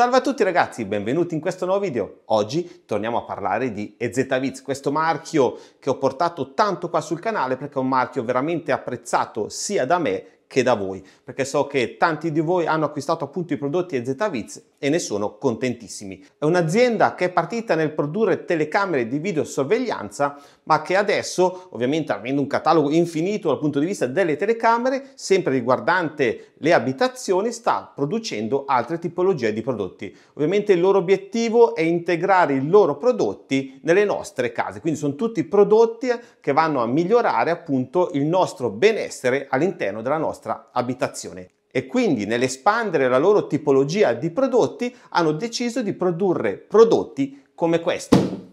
Salve a tutti ragazzi, benvenuti in questo nuovo video. Oggi torniamo a parlare di EZViz, questo marchio che ho portato tanto qua sul canale perché è un marchio veramente apprezzato sia da me che da voi, perché so che tanti di voi hanno acquistato appunto i prodotti EZViz e ne sono contentissimi. È un'azienda che è partita nel produrre telecamere di videosorveglianza ma che adesso, ovviamente avendo un catalogo infinito dal punto di vista delle telecamere, sempre riguardante le abitazioni, sta producendo altre tipologie di prodotti. Ovviamente il loro obiettivo è integrare i loro prodotti nelle nostre case, quindi sono tutti prodotti che vanno a migliorare appunto il nostro benessere all'interno della nostra abitazione e quindi nell'espandere la loro tipologia di prodotti hanno deciso di produrre prodotti come questo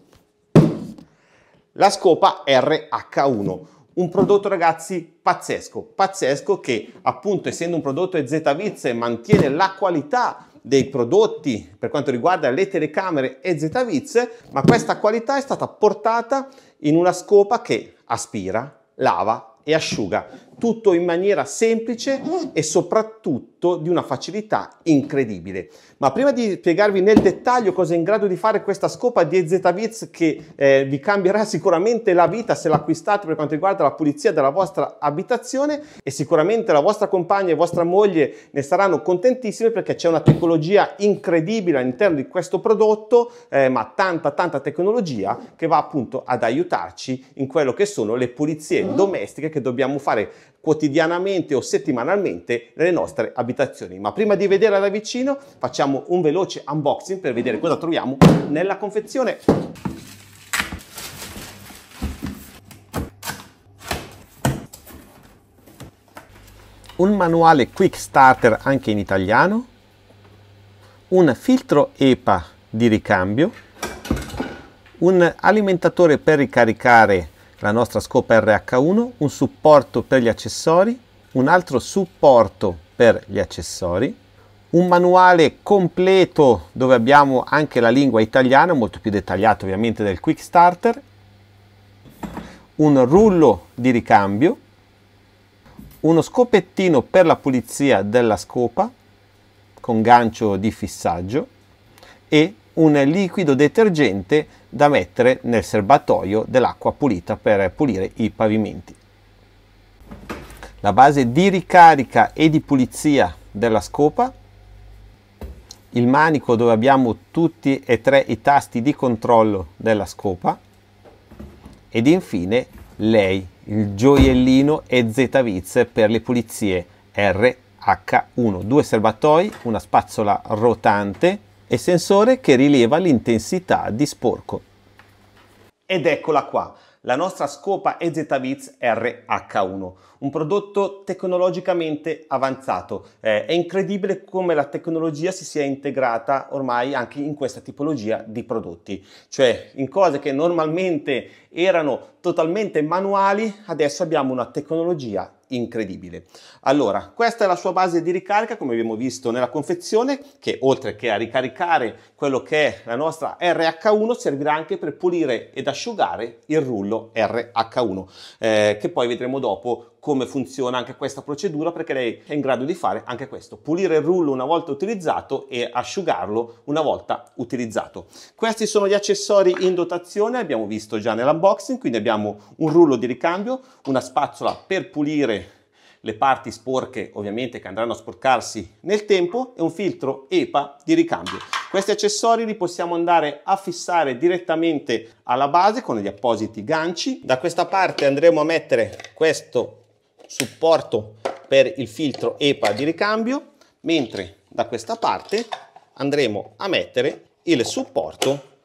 la scopa RH1. Un prodotto ragazzi pazzesco, pazzesco che appunto essendo un prodotto EZViz mantiene la qualità dei prodotti per quanto riguarda le telecamere EZ-Viz, ma questa qualità è stata portata in una scopa che aspira, lava e asciuga tutto in maniera semplice mm. e soprattutto di una facilità incredibile. Ma prima di spiegarvi nel dettaglio cosa è in grado di fare questa scopa DZ Bits che eh, vi cambierà sicuramente la vita se l'acquistate per quanto riguarda la pulizia della vostra abitazione e sicuramente la vostra compagna e vostra moglie ne saranno contentissime perché c'è una tecnologia incredibile all'interno di questo prodotto, eh, ma tanta tanta tecnologia che va appunto ad aiutarci in quello che sono le pulizie mm. domestiche che dobbiamo fare quotidianamente o settimanalmente nelle nostre abitazioni. Ma prima di vedere da vicino facciamo un veloce unboxing per vedere cosa troviamo nella confezione. Un manuale Quick Starter anche in italiano, un filtro EPA di ricambio, un alimentatore per ricaricare la nostra scopa RH1, un supporto per gli accessori, un altro supporto per gli accessori, un manuale completo dove abbiamo anche la lingua italiana, molto più dettagliato ovviamente del Quick Starter, un rullo di ricambio, uno scopettino per la pulizia della scopa con gancio di fissaggio e un liquido detergente da mettere nel serbatoio dell'acqua pulita per pulire i pavimenti. La base di ricarica e di pulizia della scopa, il manico dove abbiamo tutti e tre i tasti di controllo della scopa ed infine lei, il gioiellino e z Viz per le pulizie RH1, due serbatoi, una spazzola rotante e sensore che rileva l'intensità di sporco. Ed eccola qua, la nostra scopa EZ-Viz RH1, un prodotto tecnologicamente avanzato. Eh, è incredibile come la tecnologia si sia integrata ormai anche in questa tipologia di prodotti, cioè in cose che normalmente erano totalmente manuali, adesso abbiamo una tecnologia incredibile. Allora, questa è la sua base di ricarica, come abbiamo visto nella confezione, che oltre che a ricaricare quello che è la nostra RH1, servirà anche per pulire ed asciugare il rullo RH1, eh, che poi vedremo dopo come funziona anche questa procedura perché lei è in grado di fare anche questo, pulire il rullo una volta utilizzato e asciugarlo una volta utilizzato. Questi sono gli accessori in dotazione, abbiamo visto già nell'unboxing, quindi abbiamo un rullo di ricambio, una spazzola per pulire le parti sporche ovviamente che andranno a sporcarsi nel tempo e un filtro EPA di ricambio. Questi accessori li possiamo andare a fissare direttamente alla base con gli appositi ganci. Da questa parte andremo a mettere questo supporto per il filtro EPA di ricambio, mentre da questa parte andremo a mettere il supporto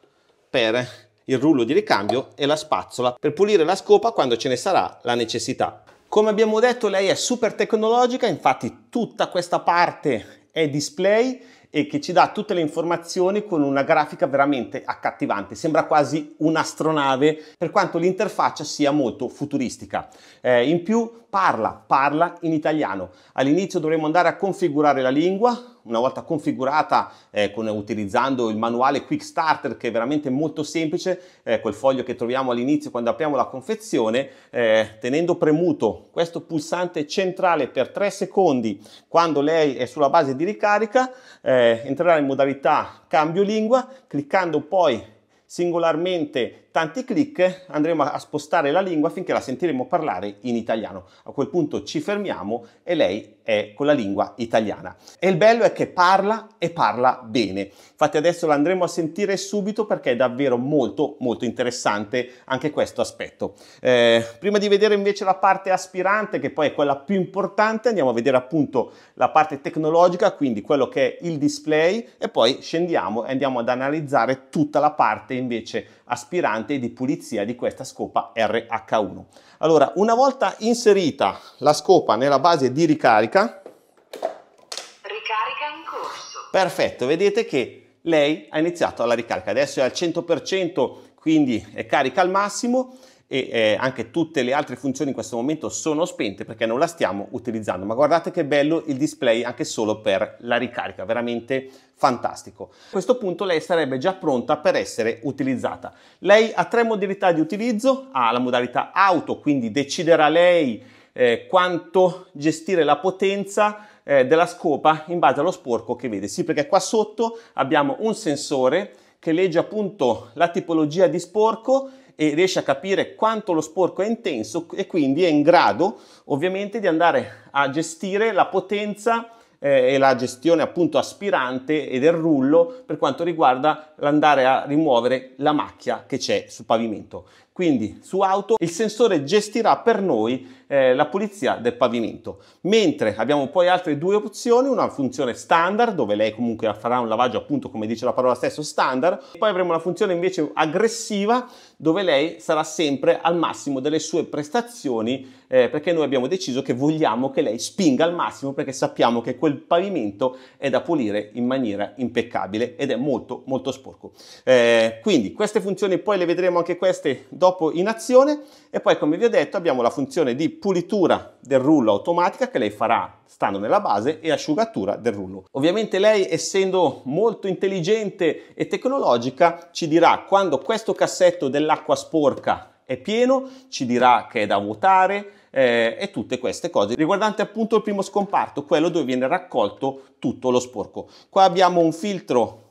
per il rullo di ricambio e la spazzola per pulire la scopa quando ce ne sarà la necessità. Come abbiamo detto lei è super tecnologica, infatti tutta questa parte è display e che ci dà tutte le informazioni con una grafica veramente accattivante, sembra quasi un'astronave per quanto l'interfaccia sia molto futuristica. Eh, in più parla, parla in italiano. All'inizio dovremo andare a configurare la lingua, una volta configurata eh, con, utilizzando il manuale Quick Starter che è veramente molto semplice, eh, quel foglio che troviamo all'inizio quando apriamo la confezione, eh, tenendo premuto questo pulsante centrale per 3 secondi quando lei è sulla base di ricarica, eh, eh, entrerà in modalità cambio lingua, cliccando poi singolarmente tanti click andremo a spostare la lingua finché la sentiremo parlare in italiano. A quel punto ci fermiamo e lei è con la lingua italiana. E il bello è che parla e parla bene. Infatti adesso la andremo a sentire subito perché è davvero molto molto interessante anche questo aspetto. Eh, prima di vedere invece la parte aspirante che poi è quella più importante andiamo a vedere appunto la parte tecnologica quindi quello che è il display e poi scendiamo e andiamo ad analizzare tutta la parte invece aspirante di pulizia di questa scopa RH1. Allora, una volta inserita la scopa nella base di ricarica, ricarica in corso. Perfetto, vedete che lei ha iniziato la ricarica, adesso è al 100%, quindi è carica al massimo e eh, anche tutte le altre funzioni in questo momento sono spente perché non la stiamo utilizzando. Ma guardate che bello il display anche solo per la ricarica, veramente fantastico. A questo punto lei sarebbe già pronta per essere utilizzata. Lei ha tre modalità di utilizzo, ha la modalità auto, quindi deciderà lei eh, quanto gestire la potenza eh, della scopa in base allo sporco che vede. Sì, perché qua sotto abbiamo un sensore che legge appunto la tipologia di sporco e riesce a capire quanto lo sporco è intenso e quindi è in grado ovviamente di andare a gestire la potenza eh, e la gestione appunto aspirante e del rullo per quanto riguarda l'andare a rimuovere la macchia che c'è sul pavimento. Quindi su auto il sensore gestirà per noi eh, la pulizia del pavimento. Mentre abbiamo poi altre due opzioni, una funzione standard dove lei comunque farà un lavaggio appunto come dice la parola stesso standard, e poi avremo una funzione invece aggressiva dove lei sarà sempre al massimo delle sue prestazioni eh, perché noi abbiamo deciso che vogliamo che lei spinga al massimo perché sappiamo che quel pavimento è da pulire in maniera impeccabile ed è molto molto sporco. Eh, quindi queste funzioni poi le vedremo anche queste dopo topo in azione e poi come vi ho detto abbiamo la funzione di pulitura del rullo automatica che lei farà stando nella base e asciugatura del rullo. Ovviamente lei essendo molto intelligente e tecnologica ci dirà quando questo cassetto dell'acqua sporca è pieno, ci dirà che è da vuotare eh, e tutte queste cose riguardante appunto il primo scomparto, quello dove viene raccolto tutto lo sporco. Qua abbiamo un filtro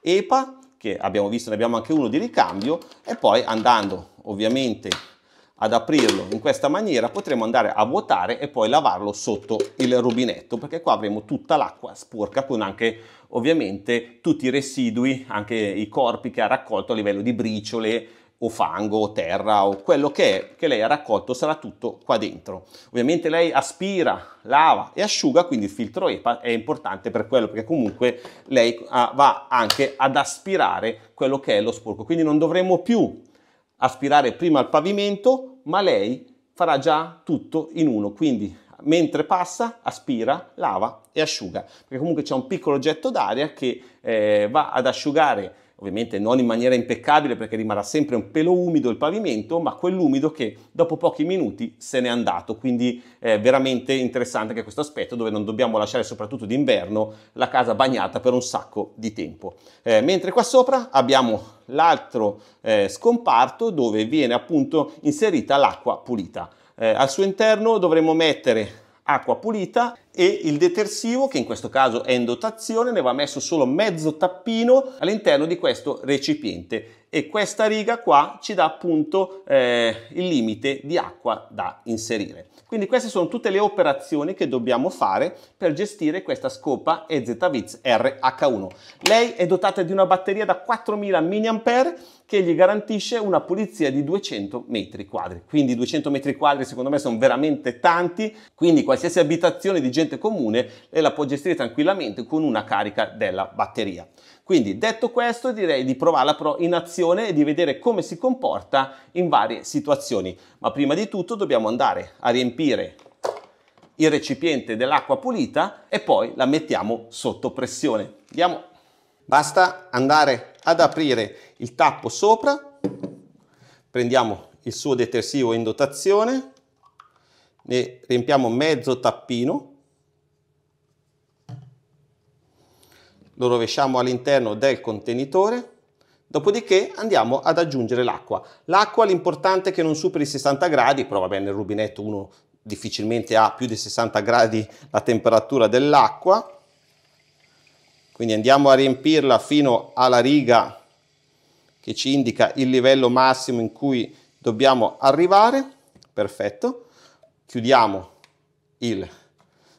EPA che abbiamo visto, ne abbiamo anche uno di ricambio e poi andando ovviamente ad aprirlo in questa maniera potremo andare a vuotare e poi lavarlo sotto il rubinetto perché qua avremo tutta l'acqua sporca con anche ovviamente tutti i residui, anche i corpi che ha raccolto a livello di briciole o fango o terra o quello che è che lei ha raccolto sarà tutto qua dentro. Ovviamente lei aspira, lava e asciuga, quindi il filtro EPA è importante per quello perché comunque lei ah, va anche ad aspirare quello che è lo sporco, quindi non dovremo più aspirare prima al pavimento, ma lei farà già tutto in uno, quindi mentre passa aspira, lava e asciuga, perché comunque c'è un piccolo getto d'aria che eh, va ad asciugare ovviamente non in maniera impeccabile perché rimarrà sempre un pelo umido il pavimento, ma quell'umido che dopo pochi minuti se n'è andato, quindi è veramente interessante anche questo aspetto dove non dobbiamo lasciare soprattutto d'inverno la casa bagnata per un sacco di tempo. Eh, mentre qua sopra abbiamo l'altro eh, scomparto dove viene appunto inserita l'acqua pulita. Eh, al suo interno dovremo mettere acqua pulita e il detersivo, che in questo caso è in dotazione, ne va messo solo mezzo tappino all'interno di questo recipiente e questa riga qua ci dà appunto eh, il limite di acqua da inserire. Quindi queste sono tutte le operazioni che dobbiamo fare per gestire questa scopa EZVIZ RH1. Lei è dotata di una batteria da 4000 mAh che gli garantisce una pulizia di 200 metri quadri. Quindi 200 metri quadri secondo me sono veramente tanti, quindi qualsiasi abitazione di gente comune lei la può gestire tranquillamente con una carica della batteria. Quindi detto questo direi di provarla però in azione e di vedere come si comporta in varie situazioni. Ma prima di tutto dobbiamo andare a riempire il recipiente dell'acqua pulita e poi la mettiamo sotto pressione. Andiamo. Basta andare ad aprire il tappo sopra, prendiamo il suo detersivo in dotazione, ne riempiamo mezzo tappino lo rovesciamo all'interno del contenitore, dopodiché andiamo ad aggiungere l'acqua. L'acqua l'importante è che non superi i 60 gradi, però va bene nel rubinetto uno difficilmente ha più di 60 gradi la temperatura dell'acqua, quindi andiamo a riempirla fino alla riga che ci indica il livello massimo in cui dobbiamo arrivare, perfetto, chiudiamo il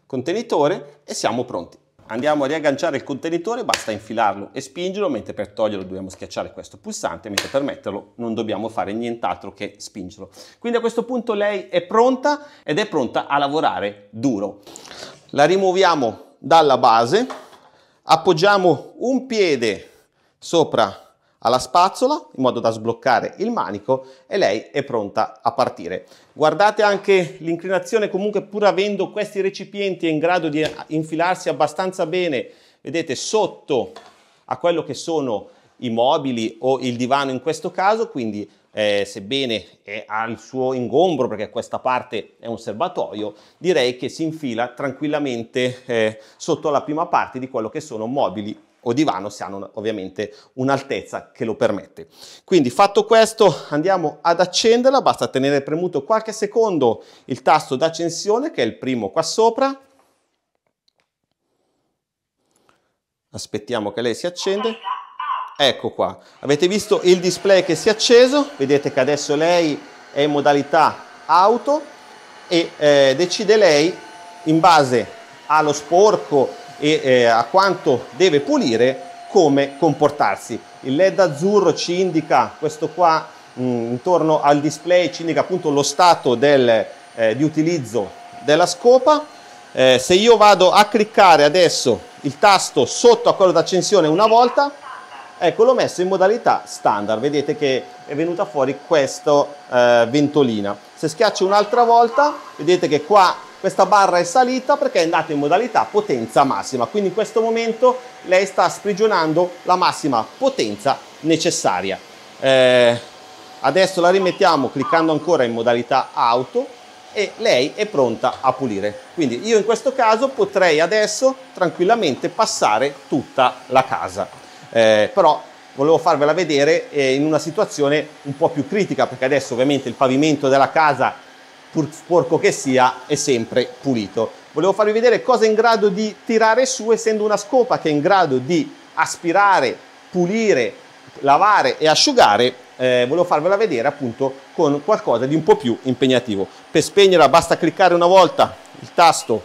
contenitore e siamo pronti andiamo a riagganciare il contenitore, basta infilarlo e spingerlo, mentre per toglierlo dobbiamo schiacciare questo pulsante, mentre per metterlo non dobbiamo fare nient'altro che spingerlo. Quindi a questo punto lei è pronta ed è pronta a lavorare duro. La rimuoviamo dalla base, appoggiamo un piede sopra alla spazzola in modo da sbloccare il manico e lei è pronta a partire. Guardate anche l'inclinazione comunque pur avendo questi recipienti in grado di infilarsi abbastanza bene, vedete sotto a quello che sono i mobili o il divano in questo caso, quindi eh, sebbene è al suo ingombro perché questa parte è un serbatoio, direi che si infila tranquillamente eh, sotto la prima parte di quello che sono mobili o divano se hanno ovviamente un'altezza che lo permette. Quindi fatto questo andiamo ad accenderla, basta tenere premuto qualche secondo il tasto d'accensione che è il primo qua sopra. Aspettiamo che lei si accende. Ecco qua, avete visto il display che si è acceso, vedete che adesso lei è in modalità auto e eh, decide lei in base allo sporco e eh, a quanto deve pulire come comportarsi. Il LED azzurro ci indica, questo qua mh, mm, intorno al display, ci indica appunto lo stato del, eh, di utilizzo della scopa. Eh, se io vado a cliccare adesso il tasto sotto a quello d'accensione una volta, ecco l'ho messo in modalità standard, vedete che è venuta fuori questa eh, ventolina. Se schiaccio un'altra volta, vedete che qua questa barra è salita perché è andata in modalità potenza massima, quindi in questo momento lei sta sprigionando la massima potenza necessaria. Eh, adesso la rimettiamo cliccando ancora in modalità auto e lei è pronta a pulire. Quindi io in questo caso potrei adesso tranquillamente passare tutta la casa, eh, però volevo farvela vedere eh, in una situazione un po' più critica perché adesso ovviamente il pavimento della casa pur sporco che sia, è sempre pulito. Volevo farvi vedere cosa è in grado di tirare su, essendo una scopa che è in grado di aspirare, pulire, lavare e asciugare. Eh, volevo farvela vedere appunto con qualcosa di un po' più impegnativo. Per spegnerla basta cliccare una volta il tasto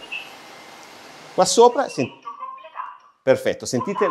qua sopra. Sen Perfetto, sentite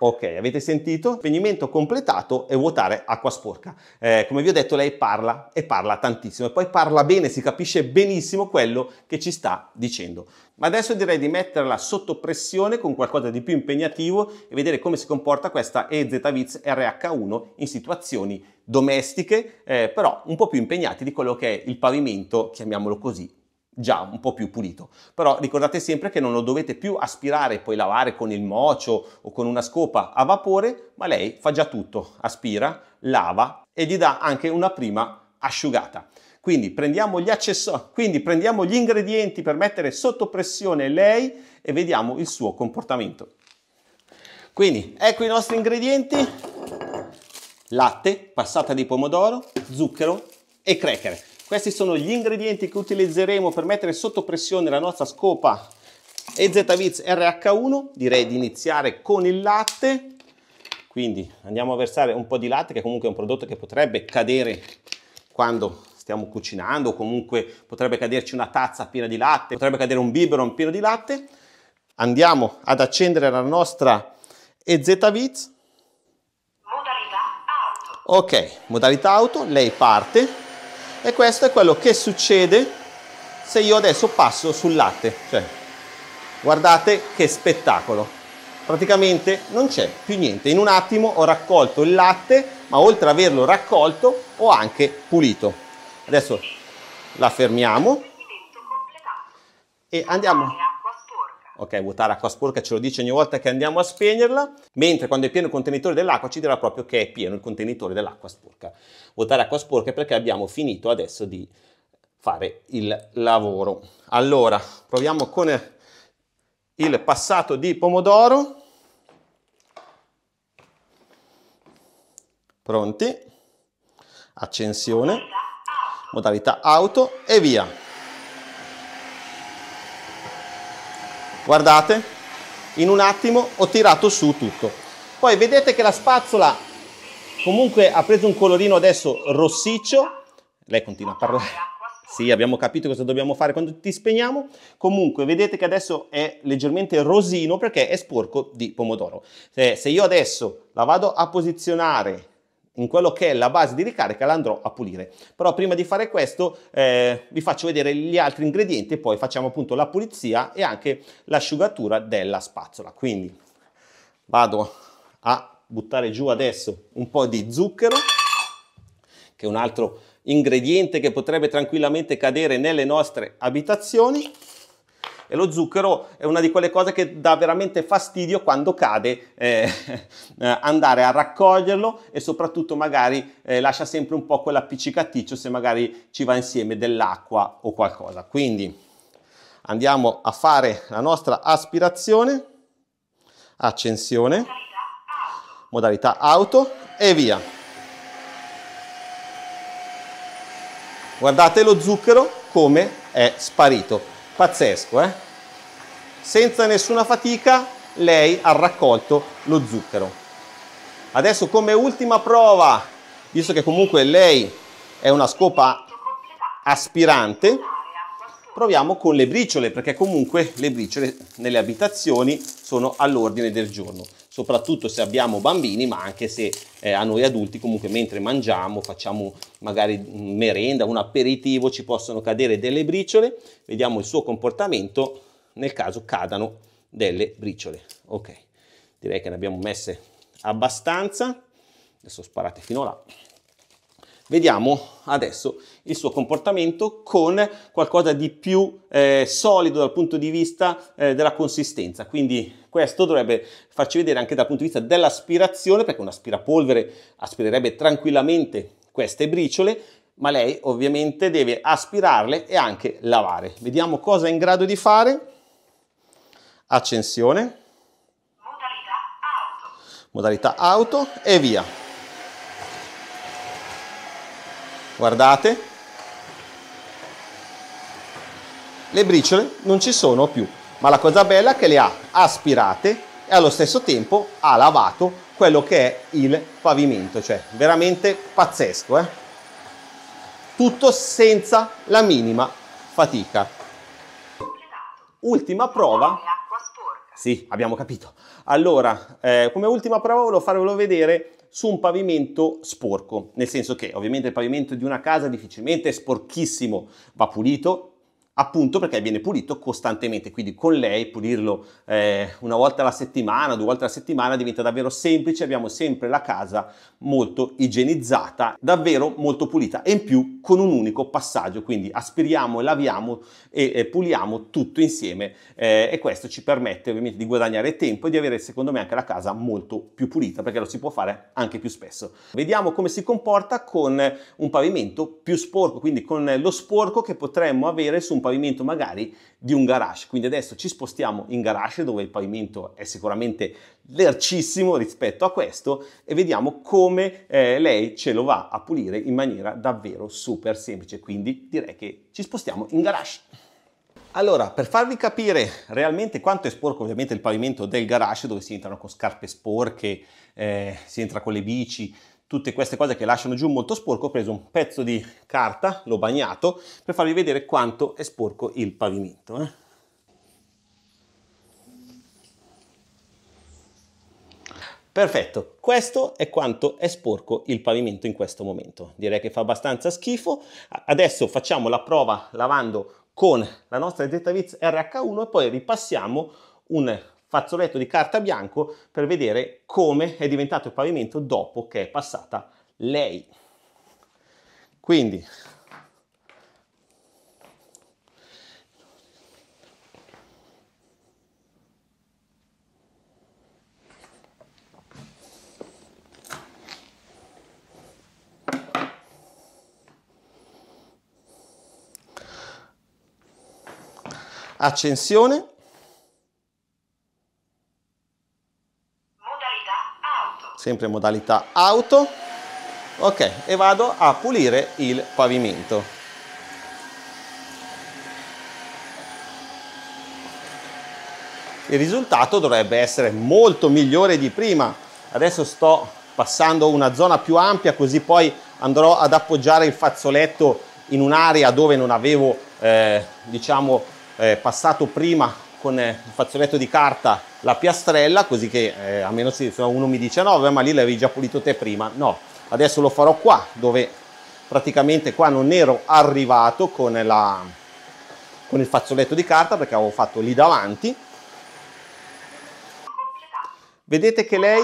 Ok, avete sentito? Spegnimento completato e vuotare acqua sporca. Eh, come vi ho detto, lei parla e parla tantissimo e poi parla bene, si capisce benissimo quello che ci sta dicendo. Ma adesso direi di metterla sotto pressione con qualcosa di più impegnativo e vedere come si comporta questa EZVIZ RH1 in situazioni domestiche, eh, però un po' più impegnate di quello che è il pavimento, chiamiamolo così, già un po' più pulito. Però ricordate sempre che non lo dovete più aspirare e poi lavare con il mocio o con una scopa a vapore, ma lei fa già tutto, aspira, lava e gli dà anche una prima asciugata. Quindi prendiamo gli accessori, quindi prendiamo gli ingredienti per mettere sotto pressione lei e vediamo il suo comportamento. Quindi ecco i nostri ingredienti, latte, passata di pomodoro, zucchero e cracker. Questi sono gli ingredienti che utilizzeremo per mettere sotto pressione la nostra scopa EZ-Viz RH1. Direi di iniziare con il latte. Quindi andiamo a versare un po' di latte che comunque è un prodotto che potrebbe cadere quando stiamo cucinando, o comunque potrebbe caderci una tazza piena di latte, potrebbe cadere un biberon pieno di latte. Andiamo ad accendere la nostra EZVIZ. Modalità auto. Ok, modalità auto, lei parte. E questo è quello che succede se io adesso passo sul latte. Cioè, guardate che spettacolo. Praticamente non c'è più niente. In un attimo ho raccolto il latte, ma oltre ad averlo raccolto ho anche pulito. Adesso la fermiamo e andiamo ok, vuotare acqua sporca ce lo dice ogni volta che andiamo a spegnerla, mentre quando è pieno il contenitore dell'acqua ci dirà proprio che è pieno il contenitore dell'acqua sporca. Vuotare acqua sporca perché abbiamo finito adesso di fare il lavoro. Allora, proviamo con il passato di pomodoro. Pronti? Accensione, modalità auto e via. guardate, in un attimo ho tirato su tutto. Poi vedete che la spazzola comunque ha preso un colorino adesso rossiccio, lei continua a parlare. Sì, abbiamo capito cosa dobbiamo fare quando ti spegniamo. Comunque, vedete che adesso è leggermente rosino perché è sporco di pomodoro. Eh, se, io adesso la vado a posizionare in quello che è la base di ricarica la andrò a pulire. Però prima di fare questo eh, vi faccio vedere gli altri ingredienti e poi facciamo appunto la pulizia e anche l'asciugatura della spazzola. Quindi vado a buttare giù adesso un po' di zucchero, che è un altro ingrediente che potrebbe tranquillamente cadere nelle nostre abitazioni e lo zucchero è una di quelle cose che dà veramente fastidio quando cade eh, eh, andare a raccoglierlo e soprattutto magari eh, lascia sempre un po' quell'appiccicaticcio se magari ci va insieme dell'acqua o qualcosa. Quindi andiamo a fare la nostra aspirazione, accensione, modalità auto e via. Guardate lo zucchero come è sparito. Pazzesco, eh? Senza nessuna fatica lei ha raccolto lo zucchero. Adesso come ultima prova, visto che comunque lei è una scopa aspirante, proviamo con le briciole, perché comunque le briciole nelle abitazioni sono all'ordine del giorno soprattutto se abbiamo bambini, ma anche se eh, a noi adulti comunque mentre mangiamo, facciamo magari merenda, un aperitivo, ci possono cadere delle briciole, vediamo il suo comportamento nel caso cadano delle briciole. Ok, direi che ne abbiamo messe abbastanza, adesso sparate fino là. Vediamo adesso il suo comportamento con qualcosa di più eh, solido dal punto di vista eh, della consistenza. Quindi questo dovrebbe farci vedere anche dal punto di vista dell'aspirazione, perché un aspirapolvere aspirerebbe tranquillamente queste briciole, ma lei ovviamente deve aspirarle e anche lavare. Vediamo cosa è in grado di fare. Accensione. Modalità auto, Modalità auto e via. guardate, le briciole non ci sono più, ma la cosa bella è che le ha aspirate e allo stesso tempo ha lavato quello che è il pavimento, cioè veramente pazzesco, eh? tutto senza la minima fatica. Ultima prova sì, abbiamo capito. Allora, eh, come ultima prova volevo farvelo vedere su un pavimento sporco, nel senso che ovviamente il pavimento di una casa difficilmente è sporchissimo, va pulito, appunto perché viene pulito costantemente, quindi con lei pulirlo eh, una volta alla settimana, due volte alla settimana diventa davvero semplice, abbiamo sempre la casa molto igienizzata, davvero molto pulita e in più con un unico passaggio, quindi aspiriamo, laviamo e, e puliamo tutto insieme eh, e questo ci permette ovviamente di guadagnare tempo e di avere secondo me anche la casa molto più pulita perché lo si può fare anche più spesso. Vediamo come si comporta con un pavimento più sporco, quindi con lo sporco che potremmo avere su un pavimento pavimento magari di un garage. Quindi adesso ci spostiamo in garage dove il pavimento è sicuramente lercissimo rispetto a questo e vediamo come eh, lei ce lo va a pulire in maniera davvero super semplice. Quindi direi che ci spostiamo in garage. Allora, per farvi capire realmente quanto è sporco ovviamente il pavimento del garage dove si entrano con scarpe sporche, eh, si entra con le bici, tutte queste cose che lasciano giù molto sporco, ho preso un pezzo di carta, l'ho bagnato, per farvi vedere quanto è sporco il pavimento. Eh. Perfetto, questo è quanto è sporco il pavimento in questo momento. Direi che fa abbastanza schifo. Adesso facciamo la prova lavando con la nostra ZVIZ RH1 e poi ripassiamo un fazzoletto di carta bianco per vedere come è diventato il pavimento dopo che è passata lei. Quindi accensione sempre in modalità auto ok e vado a pulire il pavimento il risultato dovrebbe essere molto migliore di prima adesso sto passando una zona più ampia così poi andrò ad appoggiare il fazzoletto in un'area dove non avevo eh, diciamo eh, passato prima con il eh, fazzoletto di carta la piastrella così che eh, a meno se uno mi dice no beh, ma lì l'avevi già pulito te prima no adesso lo farò qua dove praticamente qua non ero arrivato con, la, con il fazzoletto di carta perché avevo fatto lì davanti vedete che lei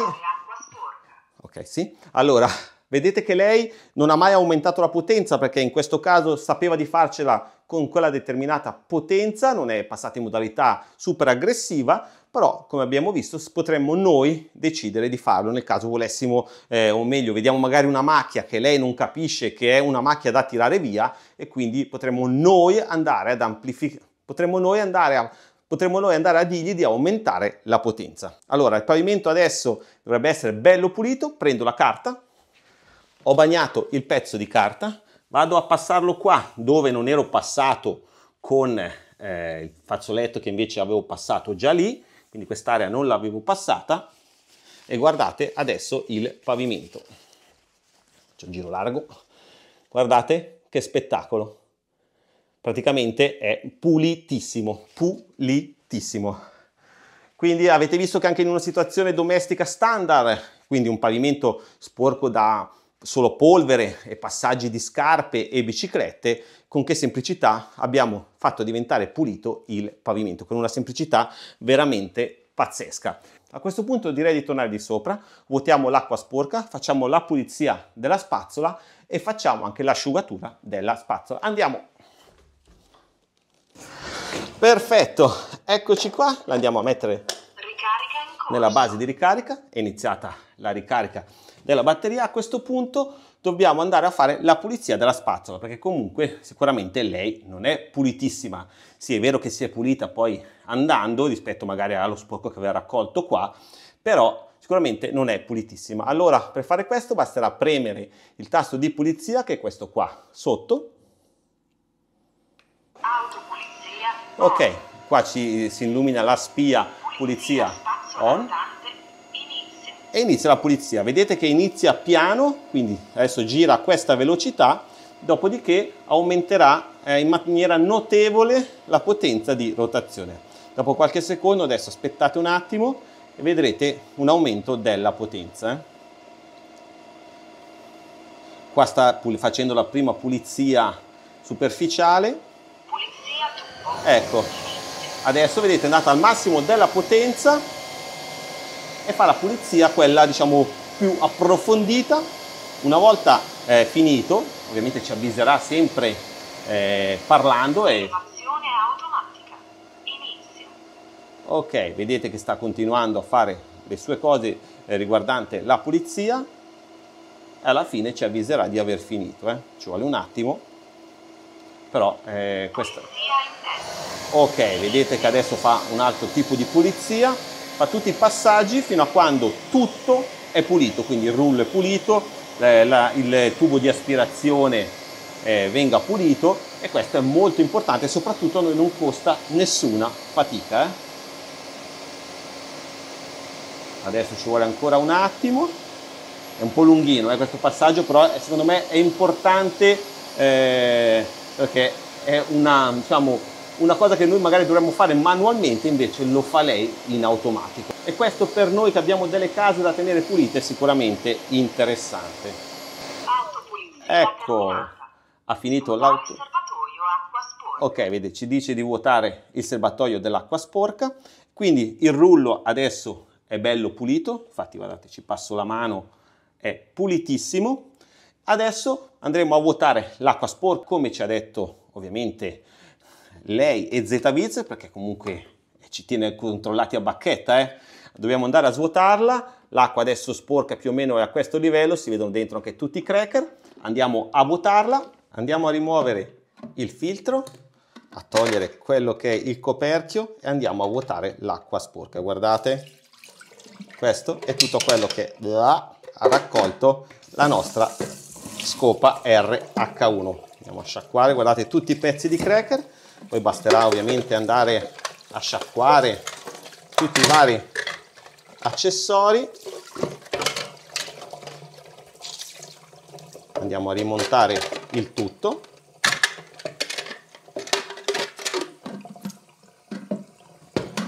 ok sì allora vedete che lei non ha mai aumentato la potenza perché in questo caso sapeva di farcela con quella determinata potenza, non è passata in modalità super aggressiva, però come abbiamo visto potremmo noi decidere di farlo nel caso volessimo, eh, o meglio vediamo magari una macchia che lei non capisce che è una macchia da tirare via e quindi potremmo noi andare ad amplificare, potremmo noi andare a potremmo noi andare a dirgli di aumentare la potenza. Allora, il pavimento adesso dovrebbe essere bello pulito, prendo la carta, ho bagnato il pezzo di carta, vado a passarlo qua dove non ero passato con eh, il fazzoletto che invece avevo passato già lì, quindi quest'area non l'avevo passata e guardate adesso il pavimento. Faccio un giro largo, guardate che spettacolo, praticamente è pulitissimo, pulitissimo. Quindi avete visto che anche in una situazione domestica standard, quindi un pavimento sporco da solo polvere e passaggi di scarpe e biciclette, con che semplicità abbiamo fatto diventare pulito il pavimento, con una semplicità veramente pazzesca. A questo punto direi di tornare di sopra, vuotiamo l'acqua sporca, facciamo la pulizia della spazzola e facciamo anche l'asciugatura della spazzola. Andiamo! Perfetto, eccoci qua, la andiamo a mettere nella base di ricarica, è iniziata la ricarica della batteria, a questo punto dobbiamo andare a fare la pulizia della spazzola, perché comunque sicuramente lei non è pulitissima. Sì, è vero che si è pulita poi andando rispetto magari allo sporco che aveva raccolto qua, però sicuramente non è pulitissima. Allora, per fare questo basterà premere il tasto di pulizia, che è questo qua, sotto. Ok, qua ci, si illumina la spia pulizia on e inizia la pulizia. Vedete che inizia piano, quindi adesso gira a questa velocità, dopodiché aumenterà eh, in maniera notevole la potenza di rotazione. Dopo qualche secondo, adesso aspettate un attimo e vedrete un aumento della potenza. Eh. Qua sta facendo la prima pulizia superficiale. Pulizia ecco, adesso vedete è andata al massimo della potenza e fa la pulizia quella diciamo più approfondita una volta eh, finito ovviamente ci avviserà sempre eh, parlando e ok vedete che sta continuando a fare le sue cose eh, riguardante la pulizia e alla fine ci avviserà di aver finito eh. ci vuole un attimo però eh, questa ok vedete che adesso fa un altro tipo di pulizia fa tutti i passaggi fino a quando tutto è pulito, quindi il rullo è pulito, eh, la, il tubo di aspirazione eh, venga pulito e questo è molto importante, soprattutto a noi non costa nessuna fatica. Eh. Adesso ci vuole ancora un attimo, è un po' lunghino eh, questo passaggio, però eh, secondo me è importante eh, perché è una, diciamo, una cosa che noi magari dovremmo fare manualmente invece lo fa lei in automatico e questo per noi che abbiamo delle case da tenere pulite è sicuramente interessante ecco ha finito l'auto ok vede ci dice di vuotare il serbatoio dell'acqua sporca quindi il rullo adesso è bello pulito infatti guardate ci passo la mano è pulitissimo adesso andremo a vuotare l'acqua sporca come ci ha detto ovviamente lei e Zetaviz, perché comunque ci tiene controllati a bacchetta, eh? dobbiamo andare a svuotarla, l'acqua adesso sporca più o meno è a questo livello, si vedono dentro anche tutti i cracker, andiamo a vuotarla, andiamo a rimuovere il filtro, a togliere quello che è il coperchio e andiamo a vuotare l'acqua sporca, guardate, questo è tutto quello che ha raccolto la nostra scopa RH1. Andiamo a sciacquare, guardate tutti i pezzi di cracker, poi basterà ovviamente andare a sciacquare tutti i vari accessori andiamo a rimontare il tutto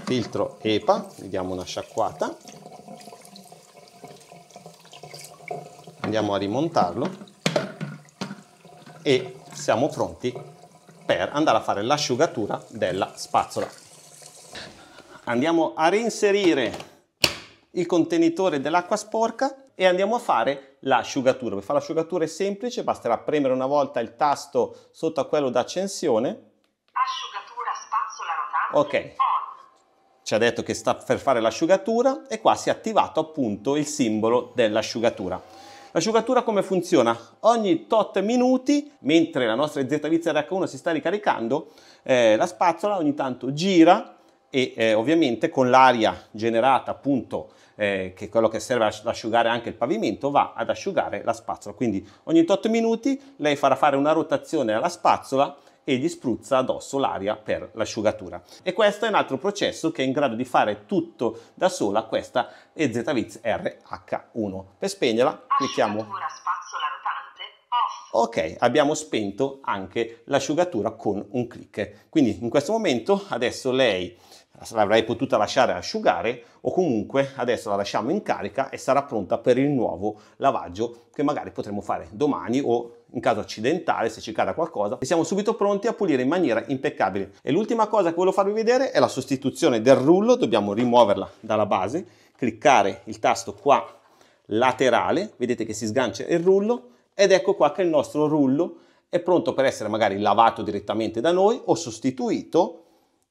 filtro EPA gli diamo una sciacquata andiamo a rimontarlo e siamo pronti per andare a fare l'asciugatura della spazzola. Andiamo a reinserire il contenitore dell'acqua sporca e andiamo a fare l'asciugatura. Per fare l'asciugatura è semplice, basterà premere una volta il tasto sotto a quello d'accensione. Asciugatura spazzola rotante. Ok. Ci ha detto che sta per fare l'asciugatura e qua si è attivato appunto il simbolo dell'asciugatura. L'asciugatura come funziona? Ogni tot minuti, mentre la nostra ZVZRH1 si sta ricaricando, eh, la spazzola ogni tanto gira e eh, ovviamente con l'aria generata appunto eh, che è quello che serve ad asciugare anche il pavimento va ad asciugare la spazzola quindi ogni 8 minuti lei farà fare una rotazione alla spazzola e gli spruzza addosso l'aria per l'asciugatura. E questo è un altro processo che è in grado di fare tutto da sola questa EZ-Viz RH1. Per spegnerla clicchiamo... Ok, abbiamo spento anche l'asciugatura con un clic. Quindi in questo momento adesso lei l'avrei potuta lasciare asciugare o comunque adesso la lasciamo in carica e sarà pronta per il nuovo lavaggio che magari potremo fare domani o in caso accidentale, se ci cada qualcosa, e siamo subito pronti a pulire in maniera impeccabile. E l'ultima cosa che volevo farvi vedere è la sostituzione del rullo, dobbiamo rimuoverla dalla base, cliccare il tasto qua laterale, vedete che si sgancia il rullo, ed ecco qua che il nostro rullo è pronto per essere magari lavato direttamente da noi o sostituito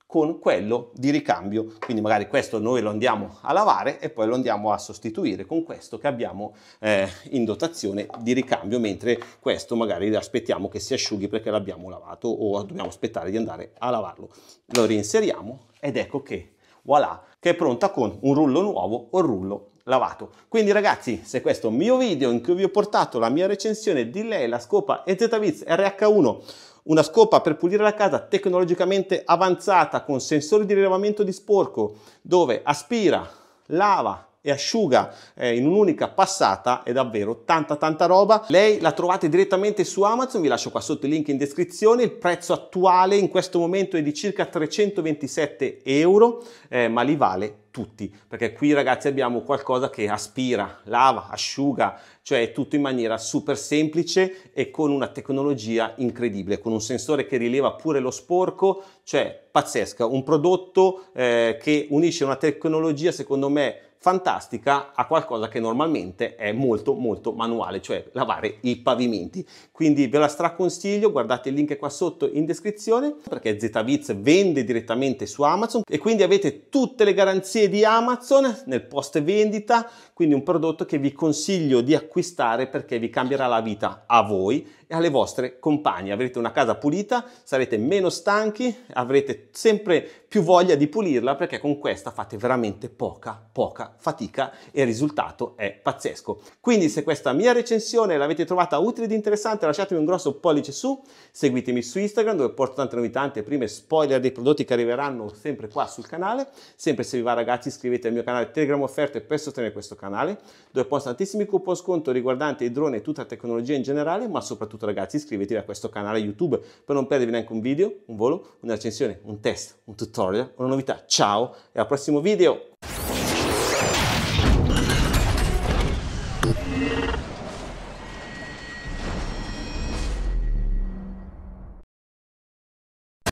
con quello di ricambio. Quindi magari questo noi lo andiamo a lavare e poi lo andiamo a sostituire con questo che abbiamo eh, in dotazione di ricambio, mentre questo magari aspettiamo che si asciughi perché l'abbiamo lavato o dobbiamo aspettare di andare a lavarlo. Lo reinseriamo ed ecco che voilà, che è pronta con un rullo nuovo o il rullo lavato. Quindi ragazzi, se questo mio video in cui vi ho portato la mia recensione di lei, la scopa e EZViz RH1 una scopa per pulire la casa tecnologicamente avanzata con sensori di rilevamento di sporco dove aspira, lava, e asciuga eh, in un'unica passata è davvero tanta tanta roba lei la trovate direttamente su Amazon vi lascio qua sotto il link in descrizione il prezzo attuale in questo momento è di circa 327 euro eh, ma li vale tutti, perché qui ragazzi abbiamo qualcosa che aspira, lava, asciuga, cioè tutto in maniera super semplice e con una tecnologia incredibile, con un sensore che rileva pure lo sporco, cioè pazzesca, un prodotto eh, che unisce una tecnologia secondo me fantastica a qualcosa che normalmente è molto molto manuale, cioè lavare i pavimenti. Quindi ve la straconsiglio, guardate il link qua sotto in descrizione perché ZViz vende direttamente su Amazon e quindi avete tutte le garanzie di Amazon nel post vendita, quindi un prodotto che vi consiglio di acquistare perché vi cambierà la vita a voi e alle vostre compagne. Avrete una casa pulita, sarete meno stanchi, avrete sempre più voglia di pulirla perché con questa fate veramente poca, poca fatica e il risultato è pazzesco. Quindi se questa mia recensione l'avete trovata utile ed interessante lasciatemi un grosso pollice su, seguitemi su Instagram dove porto tante novità, tante prime spoiler dei prodotti che arriveranno sempre qua sul canale. Sempre se vi va ragazzi iscrivetevi al mio canale Telegram Offerte per sostenere questo canale dove posto tantissimi coupon sconto riguardanti i droni e tutta la tecnologia in generale ma soprattutto soprattutto ragazzi iscrivetevi a questo canale YouTube per non perdervi neanche un video, un volo, una recensione, un test, un tutorial, una novità. Ciao e al prossimo video!